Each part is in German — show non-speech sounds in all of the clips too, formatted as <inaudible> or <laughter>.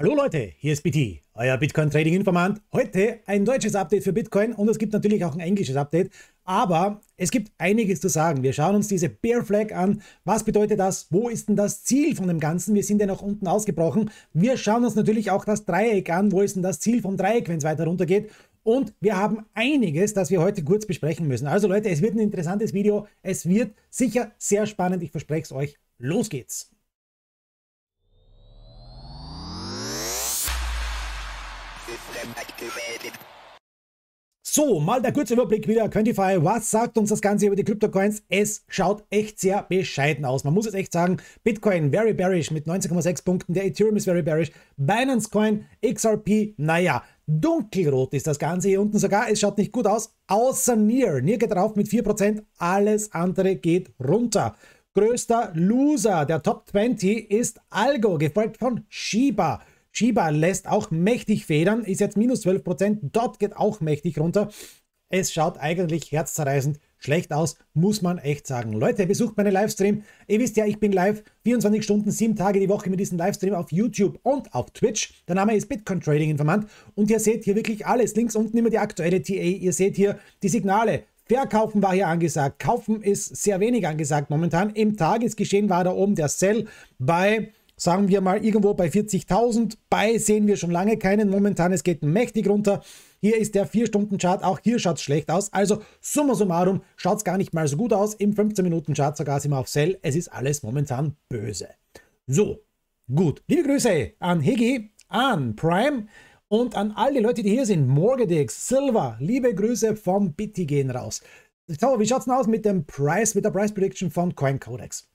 Hallo Leute, hier ist BT, euer Bitcoin Trading Informant. Heute ein deutsches Update für Bitcoin und es gibt natürlich auch ein englisches Update, aber es gibt einiges zu sagen. Wir schauen uns diese Bear Flag an. Was bedeutet das? Wo ist denn das Ziel von dem Ganzen? Wir sind ja noch unten ausgebrochen. Wir schauen uns natürlich auch das Dreieck an. Wo ist denn das Ziel vom Dreieck, wenn es weiter runtergeht? Und wir haben einiges, das wir heute kurz besprechen müssen. Also Leute, es wird ein interessantes Video. Es wird sicher sehr spannend. Ich verspreche es euch. Los geht's! So, mal der kurze Überblick wieder. Quantify, was sagt uns das Ganze über die Kryptocoins? Es schaut echt sehr bescheiden aus. Man muss es echt sagen, Bitcoin very bearish mit 19,6 Punkten, der Ethereum ist very bearish, Binance Coin, XRP, naja, Dunkelrot ist das Ganze hier unten sogar. Es schaut nicht gut aus, außer Nier. Nier geht drauf mit 4%, alles andere geht runter. Größter Loser der Top 20 ist Algo, gefolgt von Shiba. Shiba lässt auch mächtig federn, ist jetzt minus 12%, dort geht auch mächtig runter. Es schaut eigentlich herzzerreißend schlecht aus, muss man echt sagen. Leute, besucht meine Livestream. Ihr wisst ja, ich bin live 24 Stunden, 7 Tage die Woche mit diesem Livestream auf YouTube und auf Twitch. Der Name ist Bitcoin Trading Informant und ihr seht hier wirklich alles. Links unten immer die aktuelle TA. Ihr seht hier die Signale. Verkaufen war hier angesagt, kaufen ist sehr wenig angesagt momentan. Im Tagesgeschehen war da oben der Sell bei sagen wir mal irgendwo bei 40.000. Bei sehen wir schon lange keinen momentan. Es geht mächtig runter. Hier ist der 4-Stunden-Chart. Auch hier schaut es schlecht aus. Also summa summarum schaut es gar nicht mal so gut aus. Im 15-Minuten-Chart sogar sind wir auf Sell. Es ist alles momentan böse. So, gut. Liebe Grüße an Higgy, an Prime und an all die Leute, die hier sind. Morgadix, Silver, liebe Grüße vom Bitti gehen raus. So, wie schaut es denn aus mit dem Price, mit der Price Prediction von CoinCodex?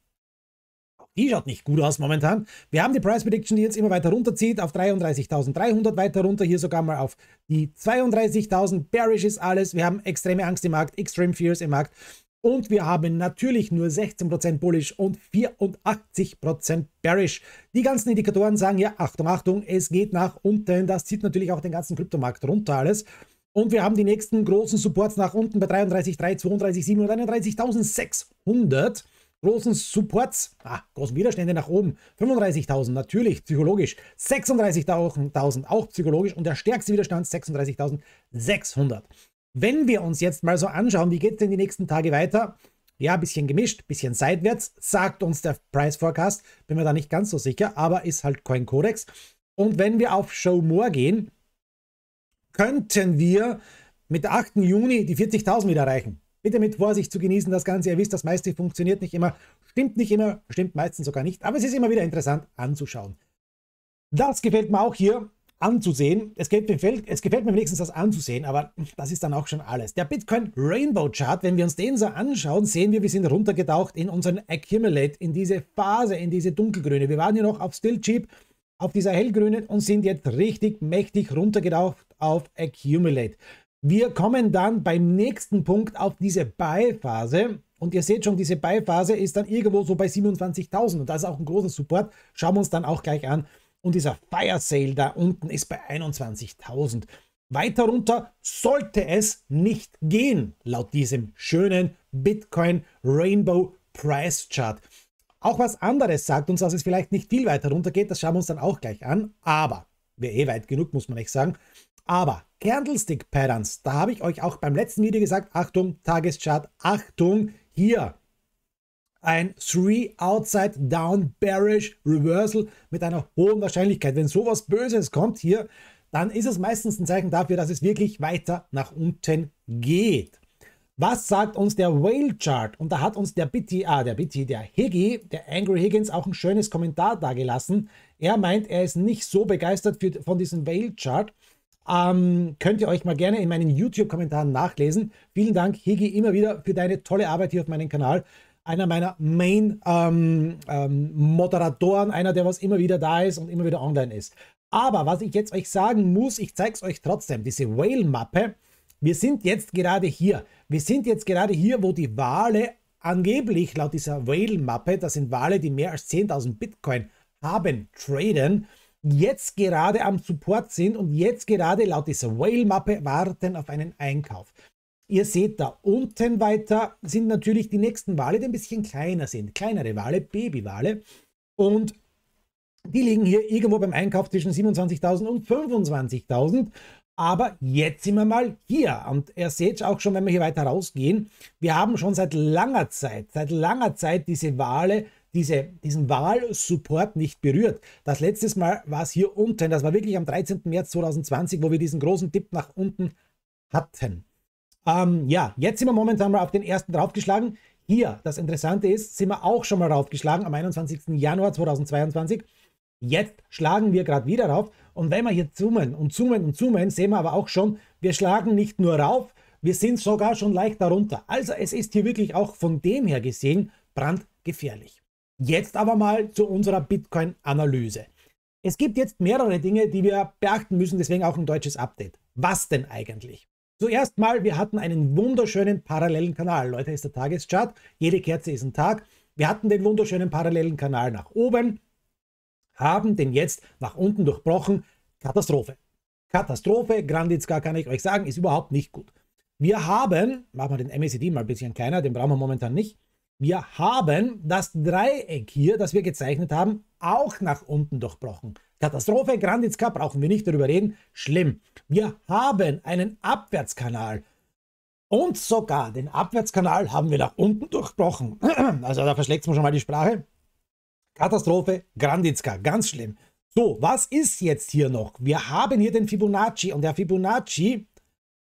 Die schaut nicht gut aus momentan. Wir haben die Price Prediction, die jetzt immer weiter runterzieht, auf 33.300 weiter runter, hier sogar mal auf die 32.000. Bearish ist alles. Wir haben extreme Angst im Markt, extreme Fears im Markt. Und wir haben natürlich nur 16% bullish und 84% bearish. Die ganzen Indikatoren sagen ja, Achtung, Achtung, es geht nach unten. Das zieht natürlich auch den ganzen Kryptomarkt runter alles. Und wir haben die nächsten großen Supports nach unten bei 33, 3, 32, 7 und 31.600 großen Supports, ah, großen Widerstände nach oben. 35.000 natürlich, psychologisch. 36.000 auch psychologisch und der stärkste Widerstand 36.600. Wenn wir uns jetzt mal so anschauen, wie geht es denn die nächsten Tage weiter? Ja, ein bisschen gemischt, ein bisschen seitwärts, sagt uns der Price Forecast. Bin mir da nicht ganz so sicher, aber ist halt Codex. Und wenn wir auf Show More gehen, könnten wir mit der 8. Juni die 40.000 wieder erreichen. Bitte mit Vorsicht zu genießen das Ganze. Ihr wisst, das meiste funktioniert nicht immer, stimmt nicht immer, stimmt meistens sogar nicht, aber es ist immer wieder interessant anzuschauen. Das gefällt mir auch hier anzusehen. Es gefällt, mir, es gefällt mir wenigstens das anzusehen, aber das ist dann auch schon alles. Der Bitcoin Rainbow Chart, wenn wir uns den so anschauen, sehen wir, wir sind runtergetaucht in unseren Accumulate, in diese Phase, in diese dunkelgrüne. Wir waren hier noch auf Still Cheap, auf dieser hellgrünen und sind jetzt richtig mächtig runtergetaucht auf Accumulate. Wir kommen dann beim nächsten Punkt auf diese Buy-Phase. Und ihr seht schon, diese Buy-Phase ist dann irgendwo so bei 27.000. Und das ist auch ein großer Support. Schauen wir uns dann auch gleich an. Und dieser Fire Sale da unten ist bei 21.000. Weiter runter sollte es nicht gehen, laut diesem schönen Bitcoin Rainbow Price Chart. Auch was anderes sagt uns, dass es vielleicht nicht viel weiter runter geht, das schauen wir uns dann auch gleich an. Aber, wäre eh weit genug, muss man echt sagen. Aber Candlestick Patterns, da habe ich euch auch beim letzten Video gesagt, Achtung, Tageschart, Achtung, hier ein 3 Outside Down Bearish Reversal mit einer hohen Wahrscheinlichkeit. Wenn sowas Böses kommt hier, dann ist es meistens ein Zeichen dafür, dass es wirklich weiter nach unten geht. Was sagt uns der Whale Chart? Und da hat uns der Bitty, ah, der Bitty, der Higgy, der Angry Higgins auch ein schönes Kommentar dagelassen. Er meint, er ist nicht so begeistert für, von diesem Whale Chart ähm, könnt ihr euch mal gerne in meinen YouTube-Kommentaren nachlesen. Vielen Dank, Higi, immer wieder für deine tolle Arbeit hier auf meinem Kanal. Einer meiner Main-Moderatoren, ähm, ähm, einer, der was immer wieder da ist und immer wieder online ist. Aber was ich jetzt euch sagen muss, ich zeige es euch trotzdem, diese Whale-Mappe, wir sind jetzt gerade hier. Wir sind jetzt gerade hier, wo die Wale angeblich laut dieser Whale-Mappe, das sind Wale, die mehr als 10.000 Bitcoin haben, traden, jetzt gerade am Support sind und jetzt gerade laut dieser Whale-Mappe warten auf einen Einkauf. Ihr seht da unten weiter sind natürlich die nächsten Wale, die ein bisschen kleiner sind. Kleinere Wale, Babywale. Und die liegen hier irgendwo beim Einkauf zwischen 27.000 und 25.000. Aber jetzt sind wir mal hier. Und ihr seht auch schon, wenn wir hier weiter rausgehen, wir haben schon seit langer Zeit, seit langer Zeit diese Wale diese, diesen Wahlsupport nicht berührt. Das letztes Mal war es hier unten, das war wirklich am 13. März 2020, wo wir diesen großen Tipp nach unten hatten. Ähm, ja, jetzt sind wir momentan mal auf den ersten draufgeschlagen. Hier, das Interessante ist, sind wir auch schon mal draufgeschlagen am 21. Januar 2022. Jetzt schlagen wir gerade wieder rauf. Und wenn wir hier zoomen und zoomen und zoomen, sehen wir aber auch schon, wir schlagen nicht nur rauf, wir sind sogar schon leicht darunter. Also es ist hier wirklich auch von dem her gesehen brandgefährlich. Jetzt aber mal zu unserer Bitcoin-Analyse. Es gibt jetzt mehrere Dinge, die wir beachten müssen, deswegen auch ein deutsches Update. Was denn eigentlich? Zuerst mal, wir hatten einen wunderschönen parallelen Kanal. Leute, ist der Tageschart. Jede Kerze ist ein Tag. Wir hatten den wunderschönen parallelen Kanal nach oben, haben den jetzt nach unten durchbrochen. Katastrophe. Katastrophe, Grandizka kann ich euch sagen, ist überhaupt nicht gut. Wir haben, machen wir den MACD mal ein bisschen kleiner, den brauchen wir momentan nicht. Wir haben das Dreieck hier, das wir gezeichnet haben, auch nach unten durchbrochen. Katastrophe, Granditska, brauchen wir nicht darüber reden. Schlimm. Wir haben einen Abwärtskanal. Und sogar den Abwärtskanal haben wir nach unten durchbrochen. <clears throat> Also da verschlägt man schon mal die Sprache. Katastrophe, Granditska, ganz schlimm. So, was ist jetzt hier noch? Wir haben hier den Fibonacci und der Fibonacci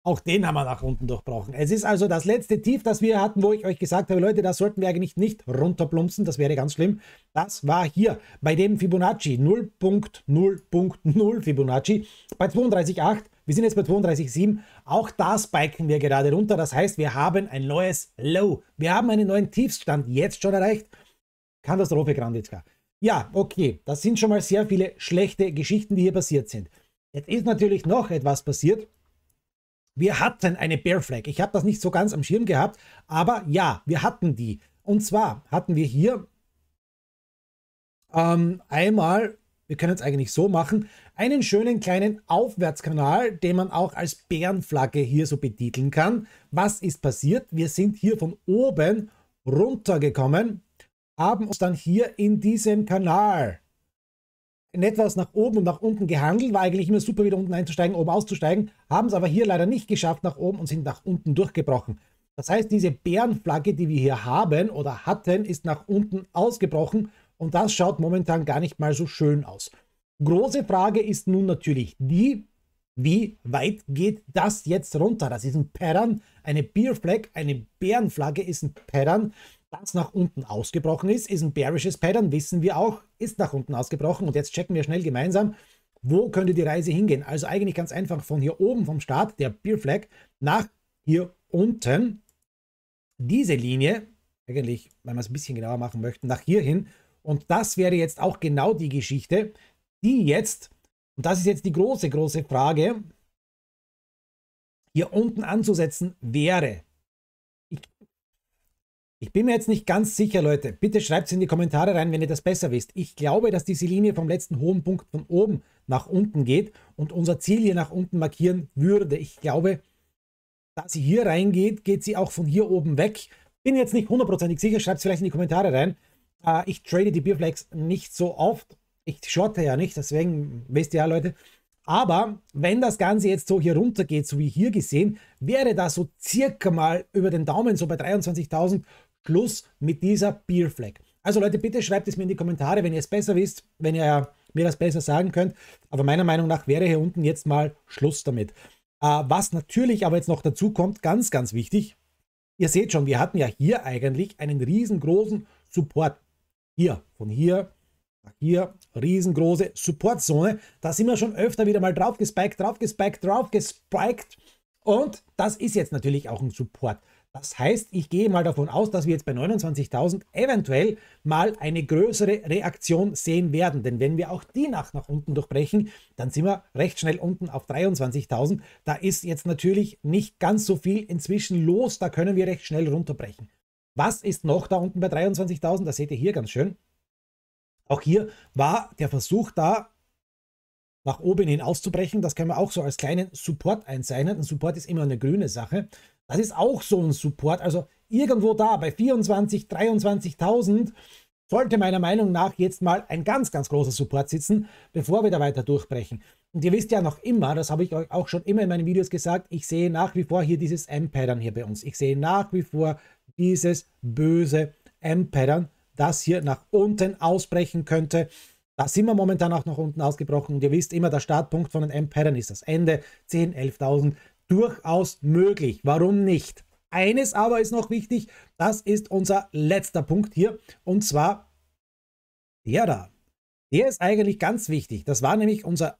auch den haben wir nach unten durchbrochen. Es ist also das letzte Tief, das wir hatten, wo ich euch gesagt habe, Leute, das sollten wir eigentlich nicht runterplumpsen, das wäre ganz schlimm. Das war hier bei dem Fibonacci 0.0.0 Fibonacci bei 32,8. Wir sind jetzt bei 32,7. Auch da spiken wir gerade runter. Das heißt, wir haben ein neues Low. Wir haben einen neuen Tiefstand jetzt schon erreicht. Katastrophe, Granditzka. Ja, okay, das sind schon mal sehr viele schlechte Geschichten, die hier passiert sind. Jetzt ist natürlich noch etwas passiert wir hatten eine Bear Flag. Ich habe das nicht so ganz am Schirm gehabt, aber ja, wir hatten die. Und zwar hatten wir hier ähm, einmal, wir können es eigentlich so machen, einen schönen kleinen Aufwärtskanal, den man auch als Bärenflagge hier so betiteln kann. Was ist passiert? Wir sind hier von oben runtergekommen, haben uns dann hier in diesem Kanal in etwas nach oben und nach unten gehandelt, war eigentlich immer super, wieder unten einzusteigen, oben auszusteigen, haben es aber hier leider nicht geschafft nach oben und sind nach unten durchgebrochen. Das heißt, diese Bärenflagge, die wir hier haben oder hatten, ist nach unten ausgebrochen und das schaut momentan gar nicht mal so schön aus. Große Frage ist nun natürlich die, wie weit geht das jetzt runter? Das ist ein Pattern, eine Beer Flag, eine Bärenflagge ist ein Pattern das nach unten ausgebrochen ist, ist ein bearishes Pattern, wissen wir auch, ist nach unten ausgebrochen. Und jetzt checken wir schnell gemeinsam, wo könnte die Reise hingehen. Also eigentlich ganz einfach von hier oben vom Start, der Beer Flag, nach hier unten. Diese Linie, eigentlich, wenn wir es ein bisschen genauer machen möchten, nach hier hin. Und das wäre jetzt auch genau die Geschichte, die jetzt, und das ist jetzt die große, große Frage, hier unten anzusetzen wäre. Ich bin mir jetzt nicht ganz sicher, Leute. Bitte schreibt es in die Kommentare rein, wenn ihr das besser wisst. Ich glaube, dass diese Linie vom letzten hohen Punkt von oben nach unten geht und unser Ziel hier nach unten markieren würde. Ich glaube, da sie hier reingeht, geht sie auch von hier oben weg. Bin jetzt nicht hundertprozentig sicher. Schreibt es vielleicht in die Kommentare rein. Äh, ich trade die Bierflex nicht so oft. Ich shorte ja nicht, deswegen wisst ihr ja, Leute. Aber wenn das Ganze jetzt so hier runter geht, so wie hier gesehen, wäre das so circa mal über den Daumen so bei 23.000 Schluss mit dieser Beer Flag. Also Leute, bitte schreibt es mir in die Kommentare, wenn ihr es besser wisst, wenn ihr mir das besser sagen könnt. Aber meiner Meinung nach wäre hier unten jetzt mal Schluss damit. Äh, was natürlich aber jetzt noch dazu kommt, ganz, ganz wichtig. Ihr seht schon, wir hatten ja hier eigentlich einen riesengroßen Support. Hier, von hier nach hier, riesengroße Supportzone. Da sind wir schon öfter wieder mal drauf gespiked, drauf gespiked, drauf gespiked. Und das ist jetzt natürlich auch ein Support. Das heißt, ich gehe mal davon aus, dass wir jetzt bei 29.000 eventuell mal eine größere Reaktion sehen werden. Denn wenn wir auch die Nacht nach unten durchbrechen, dann sind wir recht schnell unten auf 23.000. Da ist jetzt natürlich nicht ganz so viel inzwischen los. Da können wir recht schnell runterbrechen. Was ist noch da unten bei 23.000? Das seht ihr hier ganz schön. Auch hier war der Versuch da, nach oben hin auszubrechen. Das können wir auch so als kleinen Support einzeichnen. Ein Support ist immer eine grüne Sache. Das ist auch so ein Support. Also irgendwo da bei 24, 23.000 sollte meiner Meinung nach jetzt mal ein ganz, ganz großer Support sitzen, bevor wir da weiter durchbrechen. Und ihr wisst ja noch immer, das habe ich euch auch schon immer in meinen Videos gesagt, ich sehe nach wie vor hier dieses M-Pattern hier bei uns. Ich sehe nach wie vor dieses böse M-Pattern, das hier nach unten ausbrechen könnte. Da sind wir momentan auch nach unten ausgebrochen. Und ihr wisst immer, der Startpunkt von einem M-Pattern ist das Ende. 10, 11.000 durchaus möglich. Warum nicht? Eines aber ist noch wichtig, das ist unser letzter Punkt hier und zwar der da. Der ist eigentlich ganz wichtig. Das war nämlich unser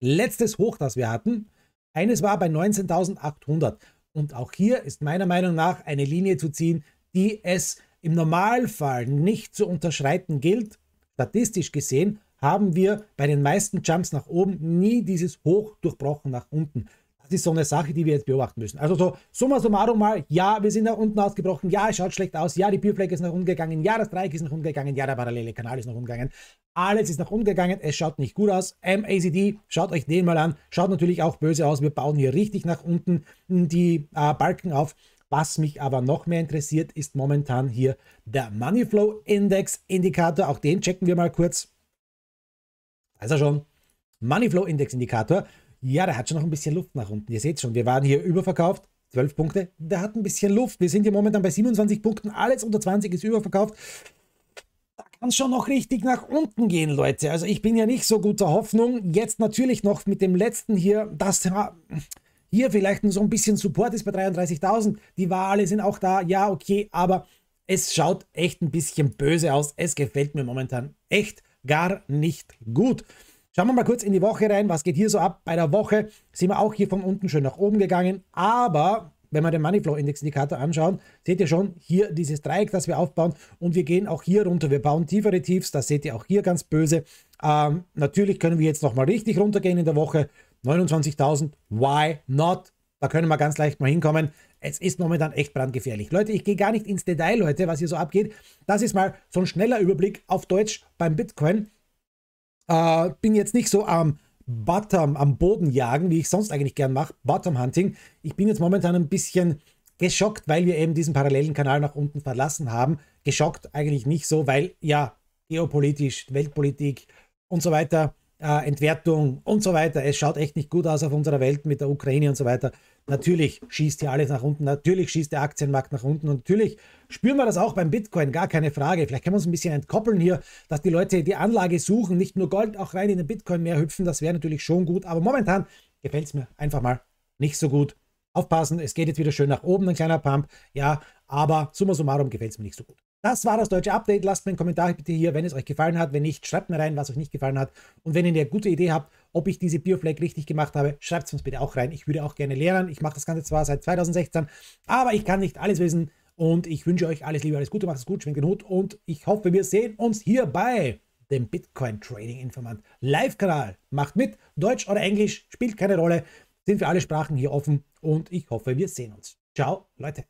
letztes Hoch, das wir hatten. Eines war bei 19.800 und auch hier ist meiner Meinung nach eine Linie zu ziehen, die es im Normalfall nicht zu unterschreiten gilt. Statistisch gesehen haben wir bei den meisten Jumps nach oben nie dieses Hoch durchbrochen nach unten das ist so eine Sache, die wir jetzt beobachten müssen. Also so summa summarum mal, ja, wir sind nach unten ausgebrochen, ja, es schaut schlecht aus, ja, die Bierfläche ist nach unten gegangen, ja, das Dreieck ist nach unten gegangen, ja, der parallele Kanal ist nach unten gegangen. Alles ist nach unten gegangen, es schaut nicht gut aus. MACD, schaut euch den mal an, schaut natürlich auch böse aus. Wir bauen hier richtig nach unten hm, die äh, Balken auf. Was mich aber noch mehr interessiert, ist momentan hier der Money Flow Index Indikator. Auch den checken wir mal kurz. Also schon, Money Flow Index Indikator. Ja, der hat schon noch ein bisschen Luft nach unten. Ihr seht schon, wir waren hier überverkauft. 12 Punkte, der hat ein bisschen Luft. Wir sind hier momentan bei 27 Punkten. Alles unter 20 ist überverkauft. Da kann es schon noch richtig nach unten gehen, Leute. Also ich bin ja nicht so guter Hoffnung. Jetzt natürlich noch mit dem letzten hier, dass hier vielleicht so ein bisschen Support ist bei 33.000. Die Wale sind auch da. Ja, okay, aber es schaut echt ein bisschen böse aus. Es gefällt mir momentan echt gar nicht gut. Schauen wir mal kurz in die Woche rein. Was geht hier so ab? Bei der Woche sind wir auch hier von unten schön nach oben gegangen. Aber wenn wir den Moneyflow Index Indikator anschauen, seht ihr schon hier dieses Dreieck, das wir aufbauen. Und wir gehen auch hier runter. Wir bauen tiefere Tiefs. Das seht ihr auch hier ganz böse. Ähm, natürlich können wir jetzt nochmal richtig runtergehen in der Woche. 29.000. Why not? Da können wir ganz leicht mal hinkommen. Es ist momentan echt brandgefährlich. Leute, ich gehe gar nicht ins Detail, Leute, was hier so abgeht. Das ist mal so ein schneller Überblick auf Deutsch beim Bitcoin. Äh, bin jetzt nicht so am Bottom, am Boden jagen, wie ich sonst eigentlich gern mache, Bottom Hunting. Ich bin jetzt momentan ein bisschen geschockt, weil wir eben diesen parallelen Kanal nach unten verlassen haben. Geschockt eigentlich nicht so, weil ja, geopolitisch, Weltpolitik und so weiter, äh, Entwertung und so weiter. Es schaut echt nicht gut aus auf unserer Welt mit der Ukraine und so weiter. Natürlich schießt hier alles nach unten, natürlich schießt der Aktienmarkt nach unten und natürlich spüren wir das auch beim Bitcoin, gar keine Frage. Vielleicht können wir uns ein bisschen entkoppeln hier, dass die Leute die Anlage suchen, nicht nur Gold, auch rein in den Bitcoin mehr hüpfen, das wäre natürlich schon gut, aber momentan gefällt es mir einfach mal nicht so gut. Aufpassen, es geht jetzt wieder schön nach oben, ein kleiner Pump, ja, aber summa summarum gefällt es mir nicht so gut. Das war das deutsche Update. Lasst mir einen Kommentar bitte hier, wenn es euch gefallen hat. Wenn nicht, schreibt mir rein, was euch nicht gefallen hat. Und wenn ihr eine gute Idee habt, ob ich diese Bioflag richtig gemacht habe. Schreibt es uns bitte auch rein. Ich würde auch gerne lehren. Ich mache das Ganze zwar seit 2016, aber ich kann nicht alles wissen. Und ich wünsche euch alles Liebe, alles Gute, macht es gut, schwingt den Hut und ich hoffe, wir sehen uns hier bei dem Bitcoin Trading Informant Live-Kanal. Macht mit, Deutsch oder Englisch, spielt keine Rolle, sind für alle Sprachen hier offen und ich hoffe, wir sehen uns. Ciao, Leute.